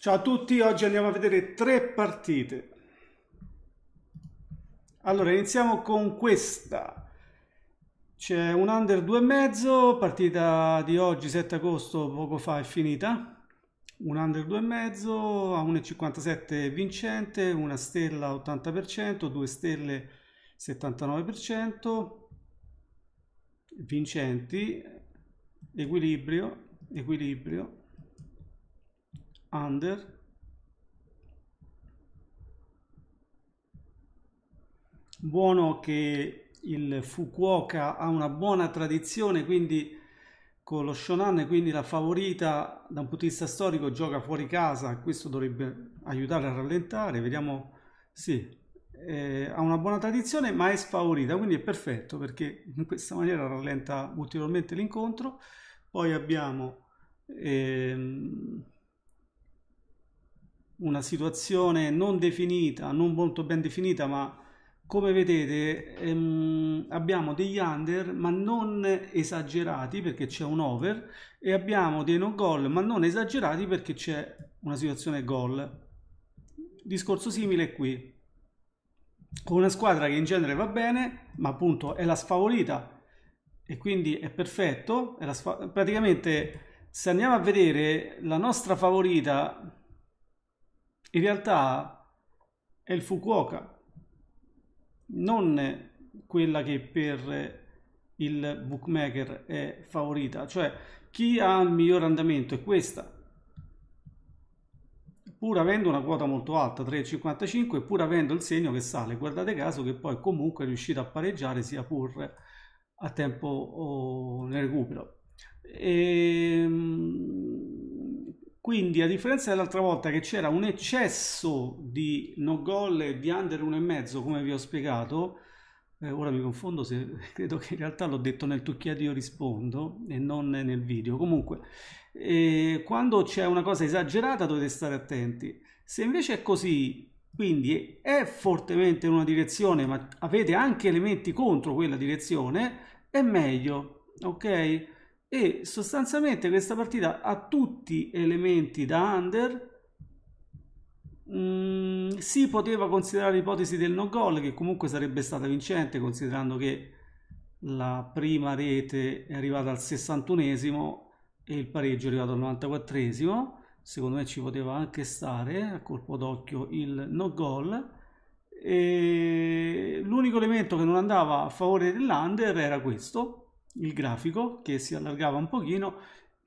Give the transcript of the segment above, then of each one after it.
Ciao a tutti, oggi andiamo a vedere tre partite. Allora, iniziamo con questa. C'è un under 2,5, partita di oggi 7 agosto, poco fa è finita. Un under 2,5 a 1,57 vincente, una stella 80%, due stelle 79%, vincenti, equilibrio, equilibrio, under buono che il Fukuoka ha una buona tradizione quindi con lo Shonan quindi la favorita da un punto di vista storico gioca fuori casa questo dovrebbe aiutare a rallentare vediamo sì eh, ha una buona tradizione ma è sfavorita quindi è perfetto perché in questa maniera rallenta ulteriormente l'incontro poi abbiamo ehm, una situazione non definita, non molto ben definita, ma come vedete ehm, abbiamo degli under ma non esagerati perché c'è un over e abbiamo dei no goal ma non esagerati perché c'è una situazione goal. Discorso simile qui, con una squadra che in genere va bene ma appunto è la sfavorita e quindi è perfetto, è praticamente se andiamo a vedere la nostra favorita in realtà è il Fukuoka, non quella che per il bookmaker è favorita, cioè chi ha il miglior andamento è questa, pur avendo una quota molto alta, 3,55, e pur avendo il segno che sale. Guardate caso che poi comunque è riuscita a pareggiare sia pur a tempo oh, nel recupero. E... Ehm, quindi a differenza dell'altra volta che c'era un eccesso di no goal e di under 1,5 come vi ho spiegato, eh, ora mi confondo se credo che in realtà l'ho detto nel tucchiato io rispondo e non nel video. Comunque, eh, quando c'è una cosa esagerata dovete stare attenti. Se invece è così, quindi è fortemente in una direzione ma avete anche elementi contro quella direzione, è meglio, ok? e sostanzialmente questa partita ha tutti elementi da under Mm, si poteva considerare l'ipotesi del no gol che comunque sarebbe stata vincente considerando che la prima rete è arrivata al 61esimo e il pareggio è arrivato al 94esimo secondo me ci poteva anche stare a colpo d'occhio il no gol e l'unico elemento che non andava a favore dell'under era questo il grafico che si allargava un pochino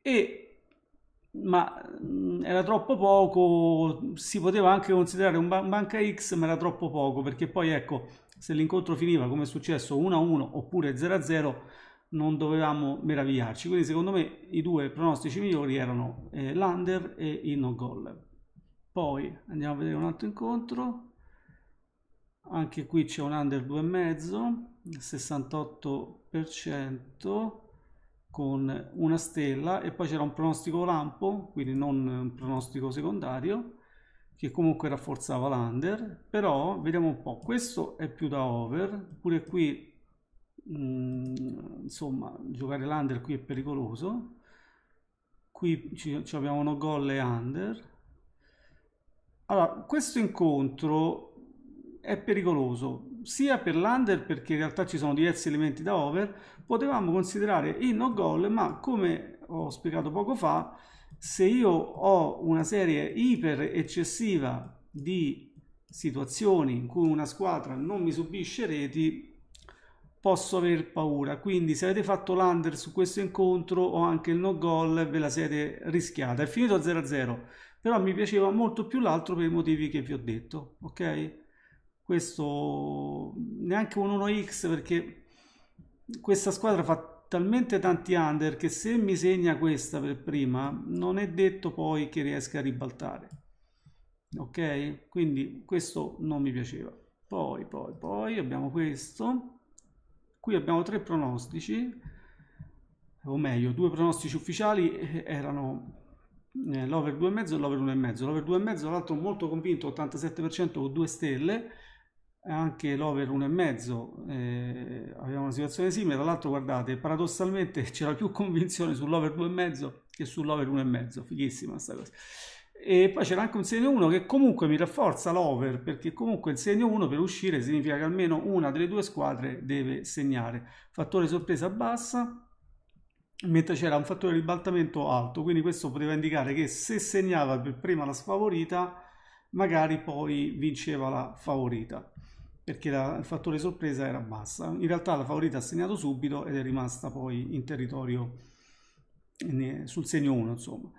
e ma mm, era troppo poco, si poteva anche considerare un banca X, ma era troppo poco perché poi ecco, se l'incontro finiva come è successo 1-1 a oppure 0-0 a non dovevamo meravigliarci. Quindi secondo me i due pronostici migliori erano eh, l'under e il no goal. Poi andiamo a vedere un altro incontro anche qui c'è un under 2,5 68% con una stella e poi c'era un pronostico lampo quindi non un pronostico secondario che comunque rafforzava l'under però vediamo un po' questo è più da over pure qui mh, mm, insomma giocare l'under qui è pericoloso qui ci, ci abbiamo uno gol e under allora questo incontro è pericoloso sia per l'under perché in realtà ci sono diversi elementi da over potevamo considerare in no goal ma come ho spiegato poco fa se io ho una serie iper eccessiva di situazioni in cui una squadra non mi subisce reti posso aver paura quindi se avete fatto l'under su questo incontro o anche il no goal ve la siete rischiata è finito a 0 0 però mi piaceva molto più l'altro per i motivi che vi ho detto ok questo neanche un 1x perché questa squadra fa talmente tanti under che se mi segna questa per prima non è detto poi che riesca a ribaltare ok quindi questo non mi piaceva poi poi poi abbiamo questo qui abbiamo tre pronostici o meglio due pronostici ufficiali eh, erano eh, l'over 2,5 e l'over 1,5 l'over 2,5 l'altro molto convinto 87% con 2 stelle anche l'over 1,5 eh, aveva una situazione simile tra l'altro guardate paradossalmente c'era più convinzione sull'over 2,5 che sull'over 1,5 fighissima sta cosa e poi c'era anche un segno 1 che comunque mi rafforza l'over perché comunque il segno 1 per uscire significa che almeno una delle due squadre deve segnare fattore sorpresa bassa mentre c'era un fattore ribaltamento alto quindi questo poteva indicare che se segnava per prima la sfavorita magari poi vinceva la favorita perché la, il fattore sorpresa era bassa. In realtà la favorita ha segnato subito ed è rimasta poi in territorio sul segno 1, insomma.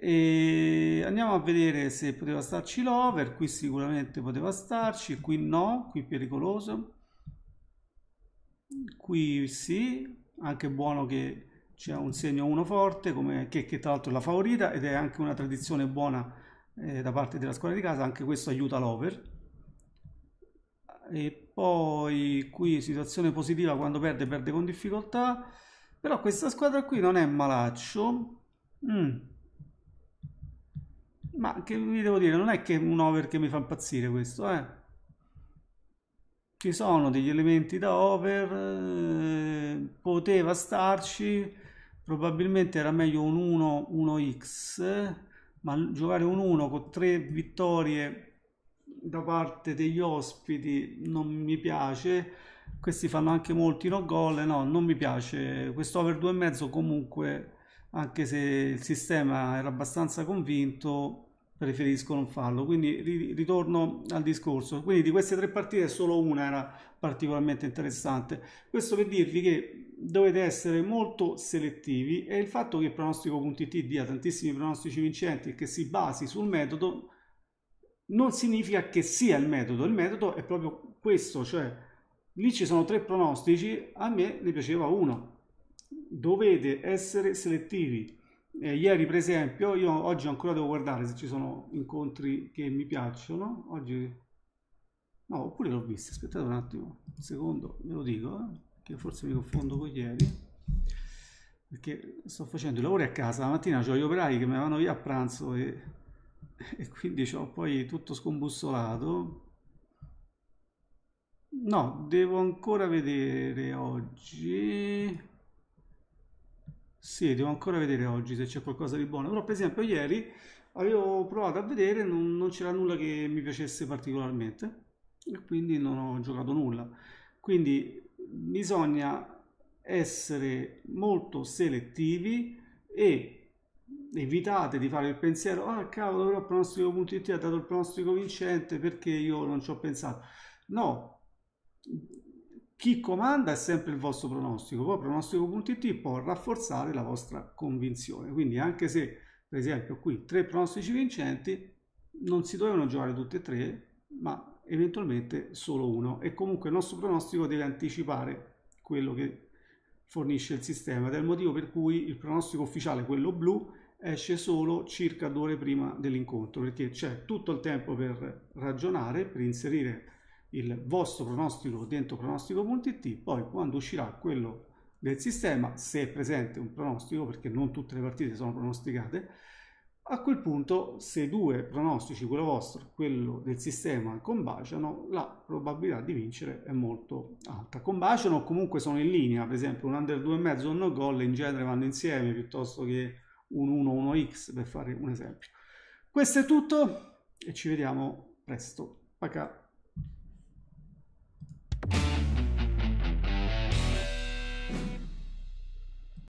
E andiamo a vedere se poteva starci l'over, qui sicuramente poteva starci, qui no, qui pericoloso. Qui sì, anche buono che c'è un segno 1 forte, come, che, che, tra l'altro è la favorita ed è anche una tradizione buona eh, da parte della squadra di casa, anche questo aiuta l'over e poi qui situazione positiva quando perde perde con difficoltà però questa squadra qui non è malaccio mm. ma che vi devo dire non è che un over che mi fa impazzire questo eh ci sono degli elementi da over eh, poteva starci probabilmente era meglio un 1 1x ma giocare un 1 con 3 vittorie da parte degli ospiti non mi piace questi fanno anche molti no gol no non mi piace questo over mezzo comunque anche se il sistema era abbastanza convinto preferisco non farlo quindi ritorno al discorso quindi di queste tre partite solo una era particolarmente interessante questo per dirvi che dovete essere molto selettivi e il fatto che il pronostico.it dia tantissimi pronostici vincenti e che si basi sul metodo non significa che sia il metodo, il metodo è proprio questo, cioè lì ci sono tre pronostici, a me ne piaceva uno. Dovete essere selettivi. Eh, ieri per esempio, io oggi ancora devo guardare se ci sono incontri che mi piacciono, oggi... No, oppure l'ho visto, aspettate un attimo, un secondo, ve lo dico, eh, che forse mi confondo con ieri perché sto facendo i lavori a casa, la mattina ho gli operai che mi vanno via a pranzo e e quindi ho poi tutto scombussolato no devo ancora vedere oggi sì devo ancora vedere oggi se c'è qualcosa di buono però per esempio ieri avevo provato a vedere non, non c'era nulla che mi piacesse particolarmente e quindi non ho giocato nulla quindi bisogna essere molto selettivi e evitate di fare il pensiero ah cavolo però pronostico.it ha dato il pronostico vincente perché io non ci ho pensato no chi comanda è sempre il vostro pronostico poi pronostico.it può rafforzare la vostra convinzione quindi anche se per esempio qui tre pronostici vincenti non si dovevano giocare tutti e tre ma eventualmente solo uno e comunque il nostro pronostico deve anticipare quello che fornisce il sistema ed è il motivo per cui il pronostico ufficiale, quello blu, esce solo circa due ore prima dell'incontro, perché c'è tutto il tempo per ragionare, per inserire il vostro pronostico dentro pronostico.it, poi quando uscirà quello del sistema, se è presente un pronostico, perché non tutte le partite sono pronosticate, a quel punto, se due pronostici, quello vostro e quello del sistema, combaciano, la probabilità di vincere è molto alta. Combaciano o comunque sono in linea, per esempio un under 2,5 o un no goal in genere vanno insieme piuttosto che un 1-1x per fare un esempio. Questo è tutto e ci vediamo presto. Pacà.